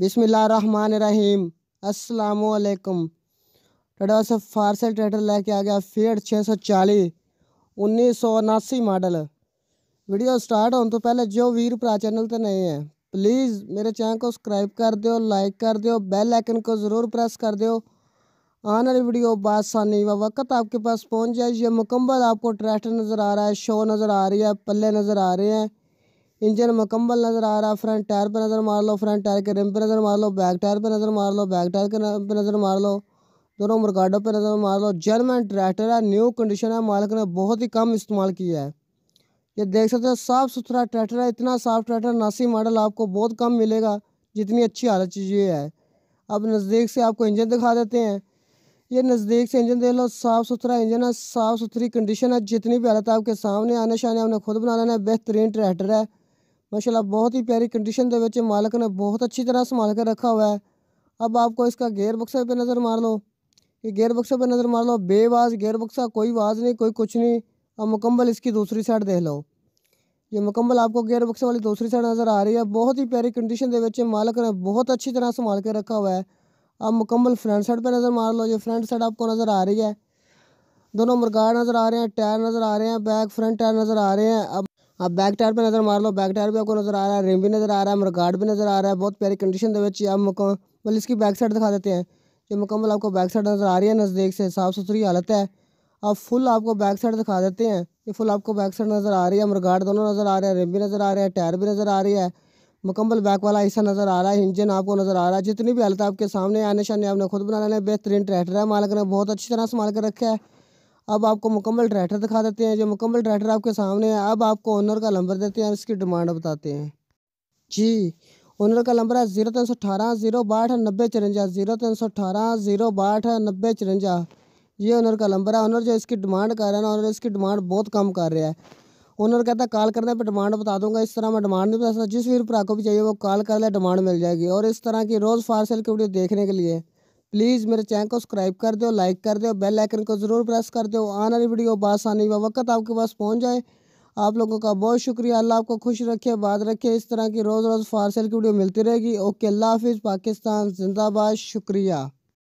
बिसमीम असलकम टाटा से फारसल ट्रैक्टर लेके आ गया फेड छः सौ चालीस उन्नीस सौ उनासी मॉडल वीडियो स्टार्ट होने तो पहले जो वीर भरा चैनल तो नए हैं प्लीज़ मेरे चैनल को सब्सक्राइब कर दो लाइक कर दो बेल आइकन को ज़रूर प्रेस कर दो आने वाली वीडियो बासानी व वक्त आपके पास पहुंच जाए ये मुकम्मल आपको ट्रैक्टर नज़र आ रहा है शो नज़र आ रही है पल्ले नज़र आ रहे हैं इंजन मकम्मल नज़र आ रहा है फ्रंट टायर पर नज़र मार लो फ्रंट टायर के रिम पर नज़र मार लो बैक टायर पर नज़र मार लो बैक टायर के पे नज़र मार लो दोनों मरगाडों पर नज़र मार लो जर्मन ट्रैक्टर है न्यू कंडीशन है मालिक ने बहुत ही कम इस्तेमाल किया है ये देख सकते हो साफ़ सुथरा ट्रैक्टर है इतना साफ ट्रैक्टर नासी मॉडल आपको बहुत कम मिलेगा जितनी अच्छी हालत ये है अब नज़दीक से आपको इंजन दिखा देते हैं ये नज़दीक से इंजन देख लो साफ़ सुथरा इंजन है साफ़ सुथरी कंडीशन है जितनी भी हालत है आपके सामने आने शाने हमने खुद लेना है बेहतरीन ट्रैक्टर है माशाला बहुत ही प्यारी कंडीशन के मालक ने बहुत अच्छी तरह संभाल कर रखा हुआ है अब आपको इसका गेयर बक्सा पे नज़र मार लो ये गेयर बक्सा पे नज़र मार लो बेवाज गेयर बक्सा कोई आवाज़ नहीं कोई कुछ नहीं अब मुकम्मल इसकी दूसरी साइड देख लो ये मुकम्मल आपको गेयर बक्से वाली दूसरी साइड नज़र आ रही है बहुत ही प्यारी कंडीशन के मालक ने बहुत अच्छी तरह संभाल के रखा हुआ है अब मुकम्मल फ्रंट साइड पर नज़र मार लो ये फ्रंट साइड आपको नज़र आ रही है दोनों मुर्गाड़ नज़र आ रहे हैं टायर नज़र आ रहे हैं बैक फ्रंट टायर नज़र आ रहे हैं अब आप बैक टायर पे नज़र मार लो बैक टायर पे आपको नज़र आ रहा है रिम भी नज़र आ रहा है मरगाड भी नज़र आ रहा है बहुत प्यारी कंडीशन के आप मुकम्मल इसकी बैक साइड दिखा देते हैं ये मुकम्मल आपको बैक साइड नज़र आ रही है नज़दीक से साफ़ सुथरी हालत है आप फुल आपको बैक साइड दिखा देते हैं ये फुल आपको बैक साइड नज़र आ रही है मरगाड दोनों नज़र आ रहे हैं रिम भी नज़र आ रहा है टायर भी नज़र आ रही है मुकम्मल बैक वाला हिस्सा नज़र आ रहा है इंजन आपको नज़र आ रहा है जितनी भी हालत आपके सामने आने शाने आपने खुद बना लेना बेहतरीन ट्रैक्टर है मालिक ने बहुत अच्छी तरह से संभाल कर रखा है अब आपको मुकम्मल ट्रैक्टर दिखा देते हैं जो मुकम्मल ट्रैक्टर आपके सामने है अब आपको ओनर का नंबर देते हैं और इसकी डिमांड बताते हैं जी ओनर का नंबर है ज़ीरो तीन सौ अठारह ज़ीरो बाहठ नब्बे चरंजा ज़ीरो तीन सौ अठारह ज़ीरो बाहठ नब्बे चुरंजा ये ओनर का नंबर है ओनर जो इसकी डिमांड कर रहा है ना ओनर इसकी डिमांड बहुत कम कर रहा है ओनर कहता है कॉल करने पर डिमांड बता दूंगा इस तरह मैं डिमांड नहीं बता सकता जिस भी ग्राहक को भी चाहिए वो कॉल कर ले डिमांड मिल जाएगी और इस तरह की रोज़ फार सेल की वीडियो देखने के लिए प्लीज़ मेरे चैनल को सब्सक्राइब कर दो लाइक कर दो बेल आइकन को ज़रूर प्रेस कर दो आने वाली वीडियो बासानी व वक्त आपके पास पहुँच जाए आप लोगों का बहुत शुक्रिया अल्लाह आपको खुश रखे बात रखे इस तरह की रोज़ रोज़ फारसल की वीडियो मिलती रहेगी ओके अल्लाह हाफिज़ पाकिस्तान जिंदाबाद शुक्रिया